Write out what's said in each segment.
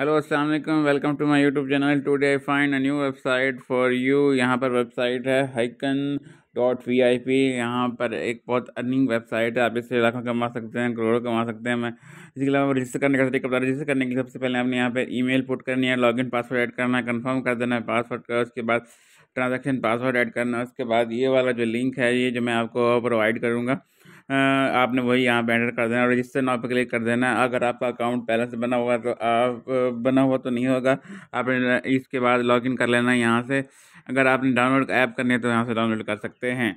hello अस्सलाम वालेकुम welcome to my YouTube channel today I find a new website for you यहाँ पर website है Haikan dot V I P यहाँ पर एक बहुत अर्निंग वेबसाइट है आप इससे लाखों कमा सकते हैं करोड़ों कमा सकते हैं मैं इसके अलावा रजिस्टर करने का तरीका बता रजिस्टर करने के लिए सबसे पहले आपने यहाँ पर ईमेल पुट करनी है लॉगिन पासवर्ड ऐड करना है कन्फर्म कर देना है पासवर्ड का उसके बाद ट्रांजेक्शन पासवर्ड ऐड करना है उसके बाद ये वाला जो लिंक है ये जो मैं आपको प्रोवाइड करूँगा आपने वही यहाँ पर एंटर कर देना रजिस्टर नाव पर क्लिक कर देना अगर आपका अकाउंट पहले से बना हुआ तो आप बना हुआ तो नहीं होगा आपने इसके बाद लॉगिन कर लेना यहाँ से अगर आपने डाउनलोड ऐप करनी है तो यहाँ से डाउनलोड कर सकते हैं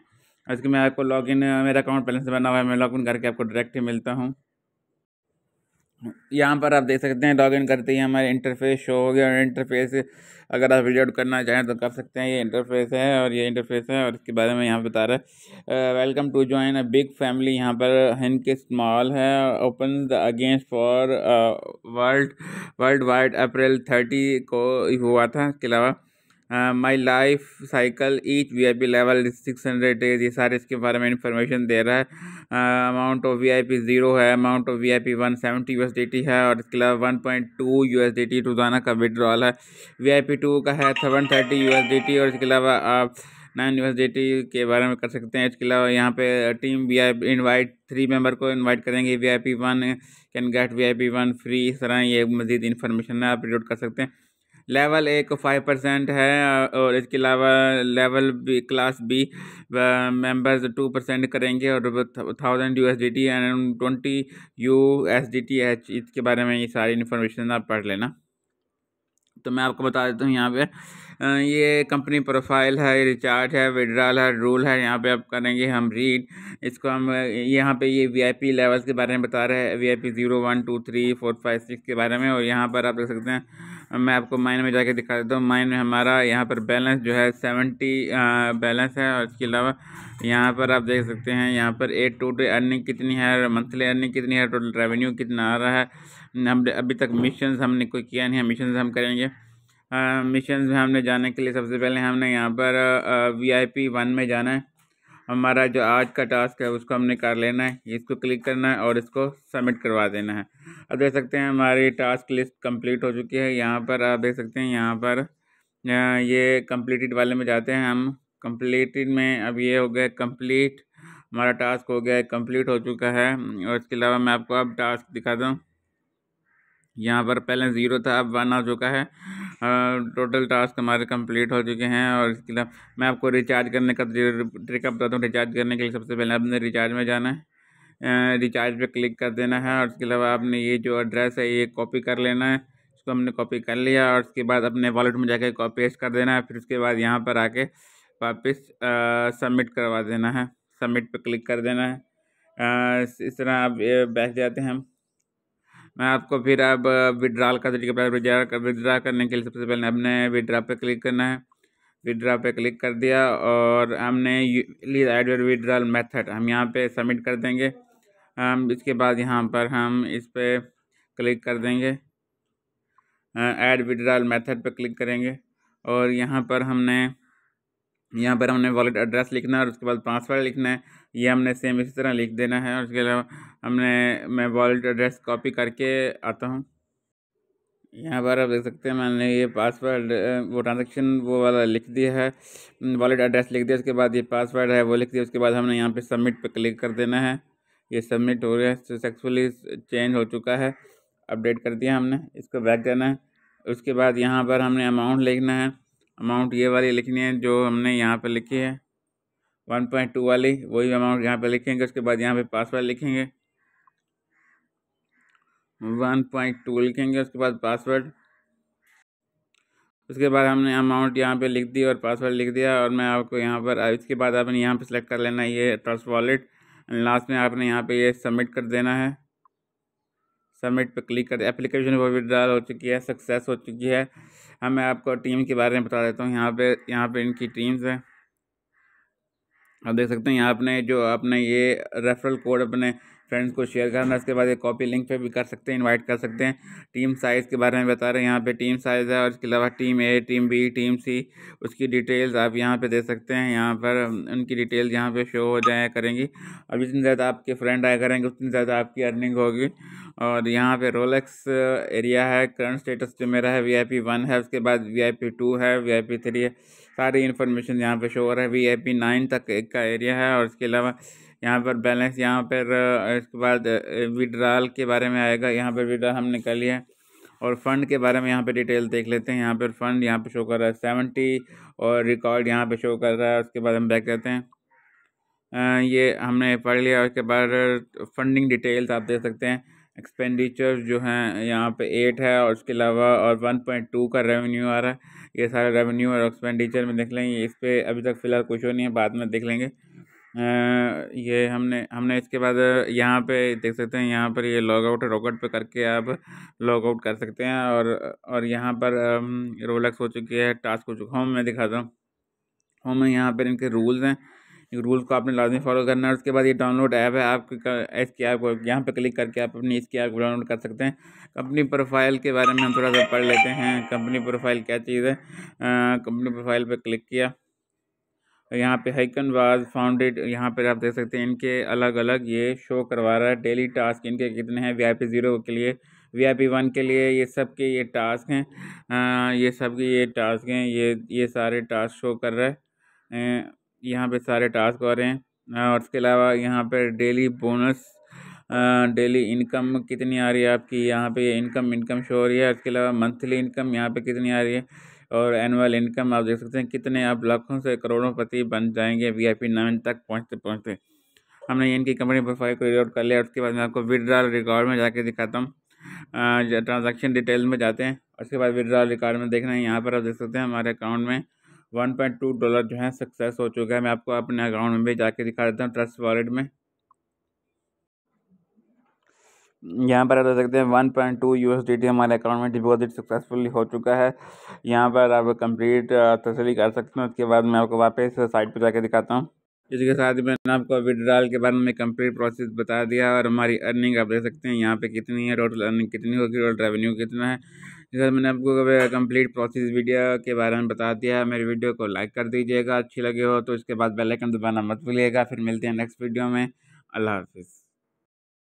इसके मैं आपको लॉगिन मेरा अकाउंट पहले से बना हुआ है मैं लॉगिन करके आपको डायरेक्ट ही मिलता हूँ यहाँ पर आप देख सकते हैं लॉगिन करते ही हमारे इंटरफेस शो हो गया और इंटरफेस अगर आप रीड करना चाहें तो कर सकते हैं ये इंटरफेस है और ये इंटरफेस है और इसके बारे में यहाँ बता रहा है welcome to join a big family यहाँ पर हिंद के स्मॉल है open the against for world world wide April thirty को हुआ था इसके अलावा my life cycle each V I P level six hundred days ये सारे इसके बारे में इंफॉर्मेशन दे रहा है amount of V I P zero है amount of V I P one seventy U है और इसके अलावा one point two U S रोज़ाना का विड्रॉल है वी आई पी टू का है सेवन थर्टी यू और इसके अलावा आप नाइन यू के बारे में कर सकते हैं इसके अलावा यहाँ पे team V I invite three member को इनवाइट करेंगे V I P one can get V I P one free इस तरह ये मज़ीद इन्फॉर्मेशन आप डाउनलोड कर सकते हैं लेवल एक फाइव परसेंट है और इसके अलावा level B class B members two percent करेंगे और thousand U S D T and twenty U S D T H इसके बारे में ये सारी इन्फॉर्मेशन आप पढ़ लेना तो मैं आपको बता देता हूँ यहाँ पे ये कंपनी प्रोफाइल है रिचार्ज है विड्रॉल है रूल है यहाँ पे आप करेंगे हम रीड इसको हम यहाँ पे ये वीआईपी लेवल्स के बारे में बता रहे हैं VIP zero one two three four five six के बारे में और यहाँ पर आप देख सकते हैं मैं आपको माइन में जाके दिखा देता हूँ माइन में हमारा यहाँ पर बैलेंस जो है सेवेंटी बैलेंस है और इसके अलावा यहाँ पर आप देख सकते हैं यहाँ पर टू टोटल अर्निंग कितनी है मंथली अर्निंग कितनी है टोटल रेवेन्यू कितना आ रहा है हम अभी तक मिशन हमने कोई किया नहीं है मिशन हम करेंगे मिशन में हमने जाने के लिए सबसे पहले हमने यहाँ पर वी आई पी वन में जाना है हमारा जो आज का टास्क है उसको हमने कर लेना है इसको क्लिक करना है और इसको सबमिट करवा देना है अब देख सकते हैं हमारी टास्क लिस्ट कंप्लीट हो चुकी है यहाँ पर आप देख सकते हैं यहाँ पर ये कंप्लीटेड वाले में जाते हैं हम कंप्लीटेड में अब ये हो गया कंप्लीट हमारा टास्क हो गया कंप्लीट हो चुका है और इसके अलावा मैं आपको अब टास्क दिखा दूँ यहाँ पर पहले ज़ीरो था अब वन आ चुका है टोटल टास्क हमारे कंप्लीट हो चुके हैं और इसके अलावा मैं आपको रिचार्ज करने का ट्रिकअप बताता हूँ रिचार्ज करने के लिए सबसे पहले आपने रिचार्ज में जाना है रिचार्ज पे क्लिक कर देना है और इसके अलावा आपने ये जो एड्रेस है ये कॉपी कर लेना है इसको हमने कॉपी कर लिया और उसके बाद अपने वॉलेट में जाकर कॉपी पेस्ट कर देना है फिर उसके बाद यहाँ पर आके वापस सबमिट करवा देना है सबमिट पर क्लिक कर देना है आ, इस तरह आप बैठ जाते हैं हम मैं आपको फिर अब विड्रॉल का तरीके बताया विड्रा करने के लिए सबसे पहले हमने विड्रा पे क्लिक करना है विड्रा पे क्लिक कर दिया और हमने please add your withdrawal method हम यहाँ पे सबमिट कर देंगे हम इसके बाद यहाँ पर हम इस पर क्लिक कर देंगे एड विड्रॉल मेथड पे क्लिक करेंगे और यहाँ पर हमने यहाँ पर हमने वॉलेट एड्रेस लिखना है और उसके बाद ट्रांसफ़र लिखना है ये हमने सेम इसी तरह लिख देना है और उसके अलावा हमने मैं वॉलेट एड्रेस कॉपी करके आता हूँ यहाँ पर आप देख सकते हैं मैंने ये पासवर्ड वो ट्रांजेक्शन वो वाला लिख दिया है वॉलेट एड्रेस लिख दिया उसके बाद ये पासवर्ड है वो लिख दिया उसके बाद हमने यहाँ पर सबमिट पर क्लिक कर देना है ये सबमिट हो गया सक्सेसफुली चेंज हो चुका है अपडेट कर दिया हमने इसको बैक देना है उसके बाद यहाँ पर हमने अमाउंट लिखना है अमाउंट ये वाली लिखनी है जो हमने यहाँ पे लिखी है वन पॉइंट टू वाली वही अमाउंट यहाँ पे लिखेंगे उसके बाद यहाँ पे पासवर्ड लिखेंगे वन पॉइंट टू लिखेंगे उसके बाद पासवर्ड उसके बाद हमने अमाउंट यहाँ पे लिख दी और पासवर्ड लिख दिया और मैं आपको यहाँ पर इसके बाद आपने यहाँ पे सेलेक्ट कर लेना ये ट्रस्ट वॉलेट लास्ट में आपने यहाँ पे ये सबमिट कर देना है सबमिट पर क्लिक कर एप्लीकेशन वो विड्रॉल हो चुकी है सक्सेस हो चुकी है हमें मैं आपको टीम के बारे में बता देता हूँ यहाँ पे यहाँ पे इनकी टीम्स हैं आप देख सकते हैं यहाँ अपने जो अपने ये रेफरल कोड अपने फ्रेंड्स को शेयर करना इसके बाद ये कॉपी लिंक पे भी कर सकते हैं इनवाइट कर सकते हैं टीम साइज़ के बारे में बता रहे हैं यहाँ पे टीम साइज़ है और इसके अलावा team A team B team C उसकी डिटेल्स आप यहाँ पे दे सकते हैं यहाँ पर उनकी डिटेल्स यहाँ पे शो हो जाया करेंगी और जितनी ज़्यादा आपके फ्रेंड आया करेंगे उतनी ज़्यादा आपकी अर्निंग होगी और यहाँ पर रोलेक्स एरिया है करंट स्टेटस जो मेरा है वी आई पी वन है उसके बाद वी आई पी टू है वी आई पी थ्री है सारी इन्फॉर्मेशन यहाँ पे शो हो रहा है वी आई पी नाइन तक एक का एरिया है और इसके अलावा यहाँ पर बैलेंस यहाँ पर इसके बाद विड्राल के बारे में आएगा यहाँ पर विड्रॉल हमने कर लिया है और फंड के बारे में यहाँ पर डिटेल देख लेते हैं यहाँ पर फंड यहाँ पर शो कर रहा है सेवेंटी और रिकॉर्ड यहाँ पर शो कर रहा है उसके बाद हम बैक करते हैं आ, ये हमने पढ़ लिया उसके बाद फंडिंग डिटेल्स आप दे सकते हैं एक्सपेंडिचर जो हैं यहाँ पे एट है और उसके अलावा और वन पॉइंट टू का रेवेन्यू आ रहा है ये सारा रेवेन्यू और एक्सपेंडिचर में देख लेंगे इस पर अभी तक फ़िलहाल कुछ हो नहीं है बाद में देख लेंगे आ, ये हमने हमने इसके बाद यहाँ पे देख सकते हैं यहाँ पर ये लॉग आउट रॉकेट पे करके आप लॉग आउट कर सकते हैं और और यहाँ पर रोलेक्स हो चुकी है टास्क हो चुका होम में दिखाता हूँ होम में यहाँ पर इनके रूल्स हैं रूल्स को आपने लाजमी फॉलो करना है उसके बाद ये डाउनलोड ऐप है आप इसकी ऐप यहाँ पर क्लिक करके आप अपनी इसकी ऐप डाउनलोड कर सकते हैं कंपनी प्रोफाइल के बारे में हम थोड़ा सा पढ़ लेते हैं कंपनी प्रोफाइल क्या चीज़ है कंपनी प्रोफाइल पर क्लिक किया यहाँ पे हाइकन वाज फाउंडेड यहाँ पर आप देख सकते हैं इनके अलग अलग ये शो करवा रहा है डेली टास्क इनके कितने हैं वीआईपी ज़ीरो के लिए वीआईपी वन के लिए ये सब के ये टास्क हैं आ, ये सब के ये टास्क हैं ये ये सारे टास्क शो कर रहा है यहाँ पे सारे टास्क हो रहे हैं और इसके अलावा यहाँ पे डेली बोनस डेली इनकम कितनी आ रही है आपकी यहाँ पे इनकम इनकम शो हो रही है इसके अलावा मंथली इनकम यहाँ पे कितनी आ रही है और एनुअल इनकम आप देख सकते हैं कितने आप लाखों से करोड़ों पति बन जाएंगे वी आई पी नाइन तक पहुँचते पहुँचते हमने इनकी कंपनी प्रोफाइल को रिकॉर्ड कर लिया उसके बाद मैं आपको विड्रॉल रिकॉर्ड में जाके दिखाता हूँ ट्रांजेक्शन डिटेल में जाते हैं उसके बाद विड्रॉल रिकॉर्ड में देखना है यहाँ पर आप देख सकते हैं हमारे अकाउंट में वन पॉइंट टू डॉलर जो है सक्सेस हो चुका है मैं आपको अपने अकाउंट में भी जाके दिखा देता हूँ ट्रस्ट वॉलेट में यहाँ पर आप देख सकते हैं one point two U S D T हमारे अकाउंट में डिपॉजिट सक्सेसफुली हो चुका है यहाँ पर आप कंप्लीट तसली कर सकते हैं उसके बाद मैं आपको वापस साइट पर जाके दिखाता हूँ इसके साथ मैंने आपको विड्रॉल के बारे में कंप्लीट प्रोसेस बता दिया और हमारी अर्निंग आप देख सकते हैं यहाँ पे कितनी है टोटल अर्निंग कितनी होगी टोटल रेवेन्यू कितना है इधर मैंने आपको कंप्लीट प्रोसेस वीडियो के बारे में बता दिया है मेरी वीडियो को लाइक कर दीजिएगा अच्छी लगी हो तो इसके बाद बेल आइकन दबाना मत भूलिएगा फिर मिलते हैं नेक्स्ट वीडियो में अल्लाह हाफिज़